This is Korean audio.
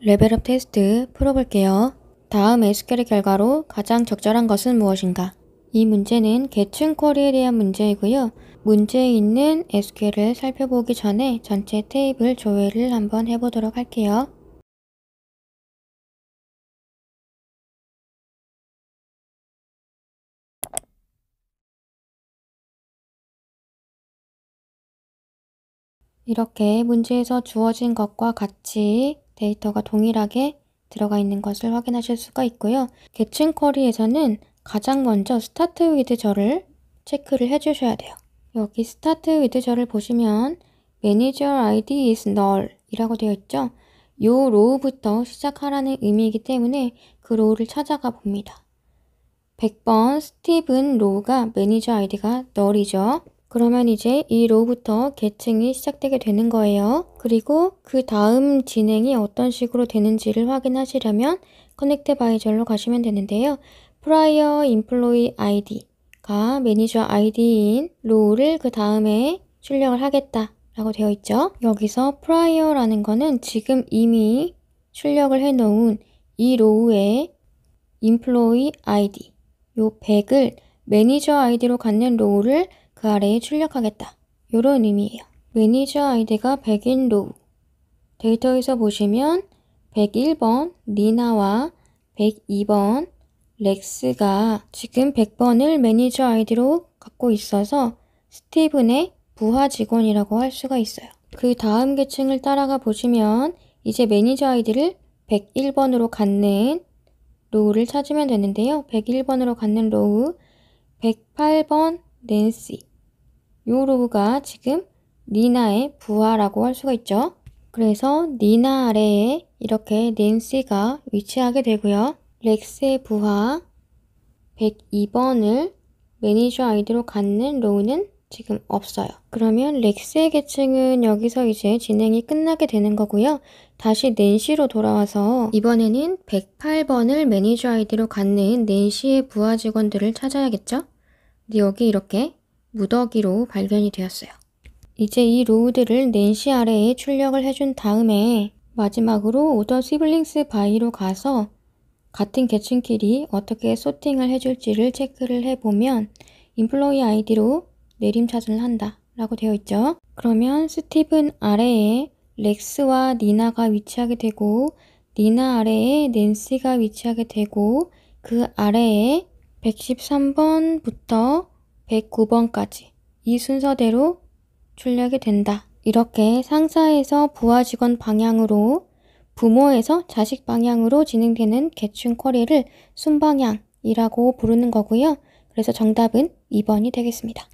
레벨업 테스트 풀어볼게요. 다음 SQL 결과로 가장 적절한 것은 무엇인가? 이 문제는 계층 쿼리에 대한 문제이고요. 문제에 있는 SQL을 살펴보기 전에 전체 테이블 조회를 한번 해보도록 할게요. 이렇게 문제에서 주어진 것과 같이 데이터가 동일하게 들어가 있는 것을 확인하실 수가 있고요. 계층 쿼리에서는 가장 먼저 스타트 위드 절을 체크를 해주셔야 돼요. 여기 스타트 위드 절을 보시면 매니저 아이디 is null 이라고 되어 있죠. 요 로우부터 시작하라는 의미이기 때문에 그 로우를 찾아가 봅니다. 100번 스티븐 로우가 매니저 아이디가 널이죠. 그러면 이제 이 로부터 계층이 시작되게 되는 거예요. 그리고 그 다음 진행이 어떤 식으로 되는지를 확인하시려면 커넥트 바이 절로 가시면 되는데요. prior employee id가 매니저 id인 로우를 그 다음에 출력을 하겠다 라고 되어 있죠. 여기서 prior라는 거는 지금 이미 출력을 해놓은 이 로우의 employee id 요 100을 매니저 아이디로 갖는 로우를 그 아래에 출력하겠다. 요런 의미예요. 매니저 아이디가 1 0인 로우. 데이터에서 보시면 101번 니나와 102번 렉스가 지금 100번을 매니저 아이디로 갖고 있어서 스티븐의 부하 직원이라고 할 수가 있어요. 그 다음 계층을 따라가 보시면 이제 매니저 아이디를 101번으로 갖는 로우를 찾으면 되는데요. 101번으로 갖는 로우 108번 낸시 요 로브가 지금 니나의 부하라고 할 수가 있죠. 그래서 니나 아래에 이렇게 낸시가 위치하게 되고요. 렉스의 부하 102번을 매니저 아이디로 갖는 로우는 지금 없어요. 그러면 렉스의 계층은 여기서 이제 진행이 끝나게 되는 거고요. 다시 낸시로 돌아와서 이번에는 108번을 매니저 아이디로 갖는 낸시의 부하 직원들을 찾아야겠죠? 여기 이렇게 무더기로 발견이 되었어요. 이제 이 로우들을 낸시 아래에 출력을 해준 다음에 마지막으로 오더 시블링스 바이로 가서 같은 계층끼리 어떻게 소팅을 해줄지를 체크를 해보면 인플로이 아이디로 내림차순을 한다 라고 되어 있죠. 그러면 스티븐 아래에 렉스와 니나가 위치하게 되고 니나 아래에 낸시가 위치하게 되고 그 아래에 113번부터 109번까지 이 순서대로 출력이 된다. 이렇게 상사에서 부하 직원 방향으로 부모에서 자식 방향으로 진행되는 계층 쿼리를 순방향이라고 부르는 거고요. 그래서 정답은 2번이 되겠습니다.